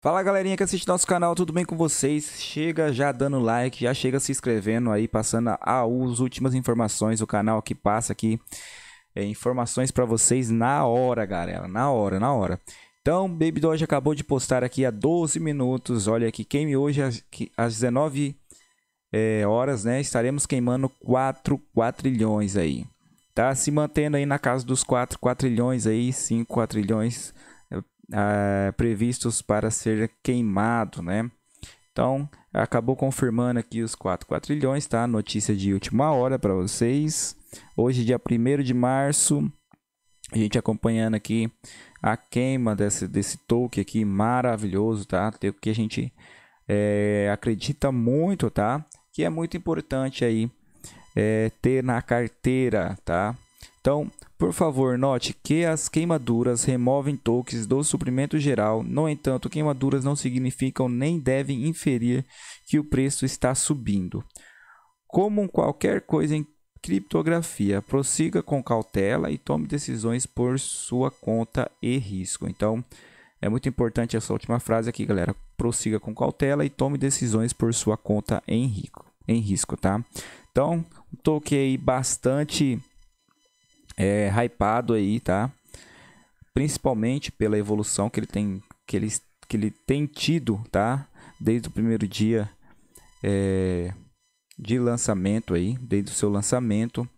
Fala galerinha que assiste nosso canal, tudo bem com vocês? Chega já dando like, já chega se inscrevendo aí, passando as últimas informações do canal que passa aqui. É, informações para vocês na hora, galera, na hora, na hora. Então, Baby Doge acabou de postar aqui há 12 minutos, olha aqui, queime hoje às 19 é, horas, né? Estaremos queimando 4 quadrilhões aí. Tá se mantendo aí na casa dos 4 quadrilhões aí, 5 quadrilhões ah, previstos para ser queimado, né? Então, acabou confirmando aqui os 4 trilhões, tá? Notícia de última hora para vocês. Hoje, dia 1 de março, a gente acompanhando aqui a queima desse, desse token aqui maravilhoso, tá? O que a gente é, acredita muito, tá? Que é muito importante aí é, ter na carteira, tá? Então, por favor, note que as queimaduras removem toques do suprimento geral. No entanto, queimaduras não significam nem devem inferir que o preço está subindo. Como qualquer coisa em criptografia, prossiga com cautela e tome decisões por sua conta e risco. Então, é muito importante essa última frase aqui, galera. Prossiga com cautela e tome decisões por sua conta em risco, em risco, tá? Então, toquei bastante é hypado aí, tá? Principalmente pela evolução que ele tem, que ele, que ele tem tido, tá? Desde o primeiro dia é, de lançamento aí, desde o seu lançamento.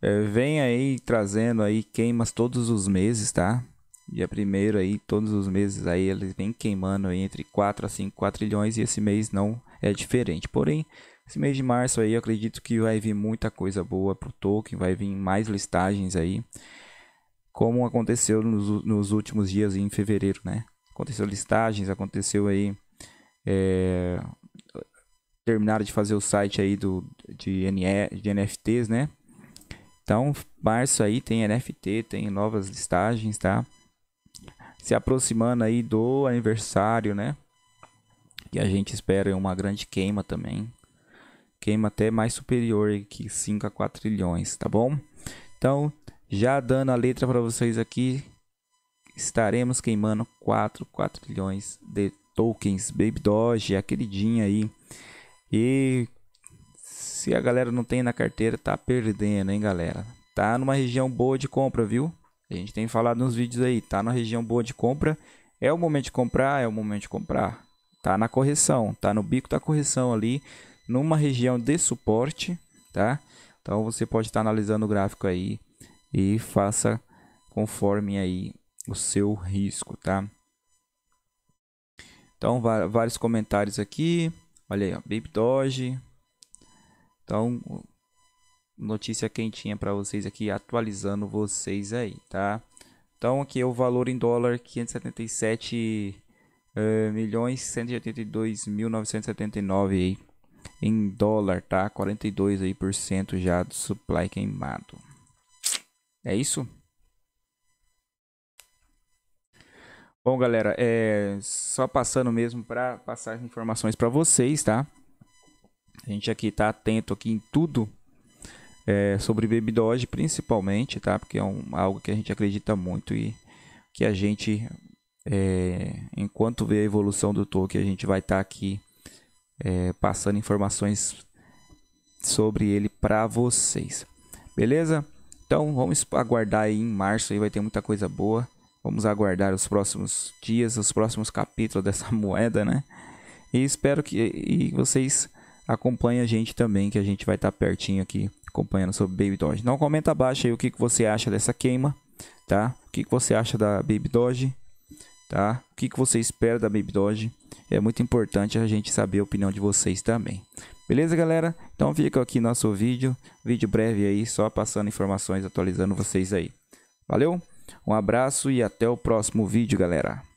É, vem aí trazendo aí queimas todos os meses, tá? Dia primeiro aí, todos os meses aí, eles vem queimando aí entre 4 a 5 4 trilhões e esse mês não é diferente. Porém, esse mês de março aí, eu acredito que vai vir muita coisa boa pro Tolkien, vai vir mais listagens aí, como aconteceu nos, nos últimos dias em fevereiro, né? Aconteceu listagens, aconteceu aí é, terminaram de fazer o site aí do de, NE, de NFTs, né? Então, março aí tem NFT, tem novas listagens, tá? Se aproximando aí do aniversário, né? Que a gente espera uma grande queima também queima até mais superior que 5 a 4 trilhões, tá bom? Então, já dando a letra para vocês aqui, estaremos queimando 4, 4 trilhões de tokens. Baby Doge, a queridinha aí. E se a galera não tem na carteira, tá perdendo, hein, galera? Tá numa região boa de compra, viu? A gente tem falado nos vídeos aí, tá na região boa de compra. É o momento de comprar, é o momento de comprar. Tá na correção, tá no bico da correção ali numa região de suporte, tá? Então você pode estar analisando o gráfico aí e faça conforme aí o seu risco, tá? Então vários comentários aqui, olha aí, ó, Baby Doge. Então notícia quentinha para vocês aqui, atualizando vocês aí, tá? Então aqui é o valor em dólar 577 uh, eh, milhões 182.979 aí em dólar, tá? 42 aí por cento já do supply queimado. É isso? Bom, galera, é só passando mesmo para passar as informações para vocês, tá? A gente aqui tá atento aqui em tudo é, sobre Baby Doge, principalmente, tá? Porque é um, algo que a gente acredita muito e que a gente, é, enquanto vê a evolução do token, a gente vai estar tá aqui é, passando informações sobre ele para vocês. Beleza? Então vamos aguardar aí em março, aí vai ter muita coisa boa. Vamos aguardar os próximos dias, os próximos capítulos dessa moeda, né? E espero que e vocês acompanhem a gente também, que a gente vai estar tá pertinho aqui acompanhando sobre Baby Doge. Não comenta abaixo aí o que, que você acha dessa queima, tá? O que, que você acha da Baby Doge? tá? O que, que você espera da Baby Doge? É muito importante a gente saber a opinião de vocês também. Beleza, galera? Então fica aqui nosso vídeo, vídeo breve aí, só passando informações, atualizando vocês aí. Valeu, um abraço e até o próximo vídeo, galera.